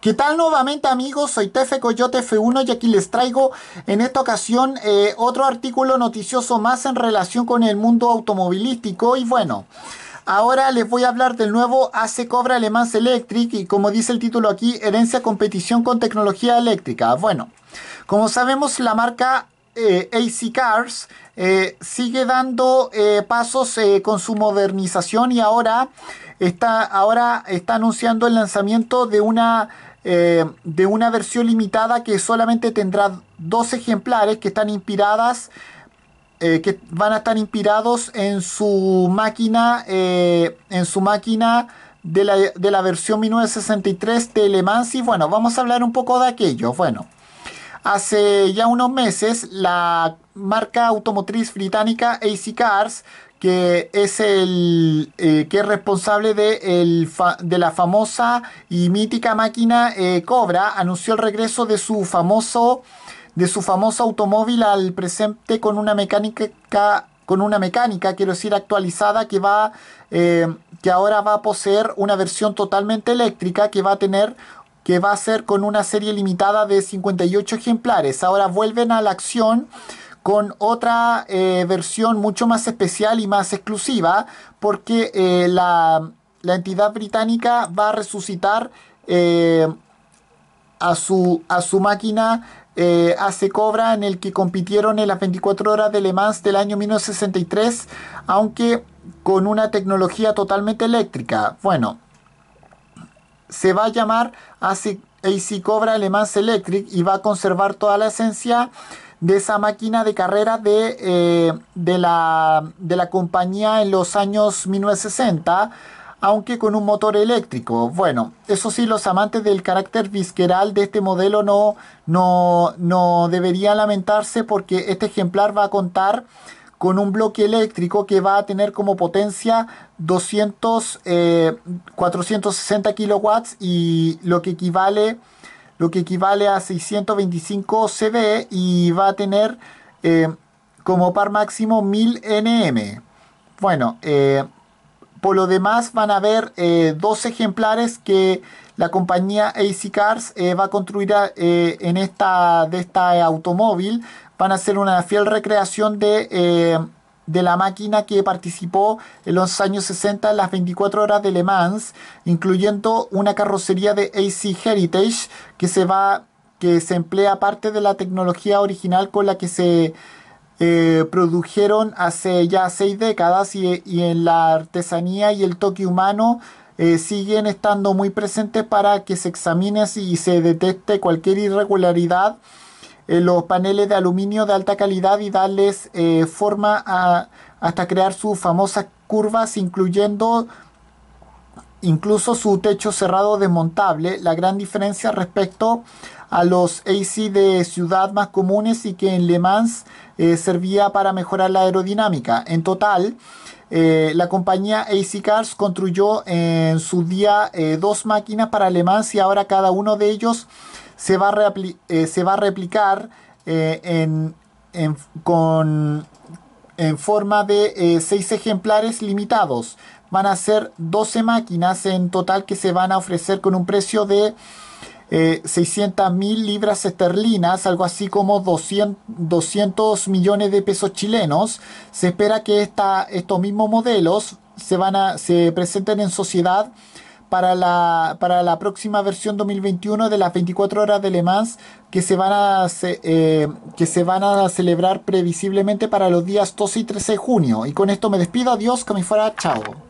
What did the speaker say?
¿Qué tal nuevamente amigos? Soy Tefe Coyote F1 y aquí les traigo en esta ocasión eh, otro artículo noticioso más en relación con el mundo automovilístico y bueno... Ahora les voy a hablar del nuevo AC Cobra Alemán Electric y como dice el título aquí, herencia competición con tecnología eléctrica. Bueno, como sabemos la marca eh, AC Cars eh, sigue dando pasos con su modernización y ahora está ahora está anunciando el lanzamiento de una eh, de una versión limitada que solamente tendrá dos ejemplares que están inspiradas eh, que van a estar inspirados en su máquina eh, en su máquina de la, de la versión 1963 de Le bueno vamos a hablar un poco de aquello bueno Hace ya unos meses, la marca automotriz británica AC Cars que es el eh, que es responsable de, de la famosa y mítica máquina eh, Cobra, anunció el regreso de su famoso de su famoso automóvil al presente con una mecánica con una mecánica, quiero decir, actualizada que va eh, que ahora va a poseer una versión totalmente eléctrica que va a tener que va a ser con una serie limitada de 58 ejemplares. Ahora vuelven a la acción con otra eh, versión mucho más especial y más exclusiva, porque eh, la, entidad británica va a resucitar eh, a, su, a su máquina AC cobra en el que compitieron en las 24 horas de Le Mans del año 1963, aunque con una tecnología totalmente eléctrica. Bueno, se va a llamar AC Cobra Le Mans Electric y va a conservar toda la esencia de esa máquina de carrera de, eh, de, la, compañía en los años 1960 aunque con un motor eléctrico. Bueno, eso sí, los amantes del carácter visceral de este modelo no, no, deberían lamentarse porque este ejemplar va a contar con un bloque eléctrico que va a tener como potencia 200, 460 eh, kilowatts y lo que equivale a lo que equivale a 625 CB y va a tener eh, como par máximo 1000 NM. Bueno, eh, por lo demás van a haber eh, dos ejemplares que la compañía AC Cars va a construir en esta de esta automóvil. Van a ser una fiel recreación de de la máquina que participó en los años 60 en las 24 horas de Le Mans, incluyendo una carrocería de AC Heritage que se va que se emplea parte de la tecnología original con la que se eh, produjeron hace ya seis décadas y, en la artesanía y el toque humano eh, siguen estando muy presentes para que se examine y se detecte cualquier irregularidad eh, los paneles de aluminio de alta calidad y darles eh, forma hasta crear sus famosas curvas, incluyendo incluso su techo cerrado desmontable. La gran diferencia respecto a los AC de ciudad más comunes y que en Le Mans eh, servía para mejorar la aerodinámica. En total, la compañía AC Cars construyó en su día dos máquinas para Le Mans y ahora cada uno de ellos se va a, eh, se va a replicar eh, en, en, con, en, forma de eh, seis ejemplares limitados. Van a ser 12 máquinas en total que se van a ofrecer con un precio de 600 mil libras esterlinas, algo así como 200, 200, millones de pesos chilenos. Se espera que esta, estos mismos modelos se, van a, se presenten en sociedad para la, para la próxima versión 2021 de las 24 horas de Le que se van a, eh, que se van a celebrar previsiblemente para los días 12 y 13 de junio. Y con esto me despido, adiós, que me fuera, chao.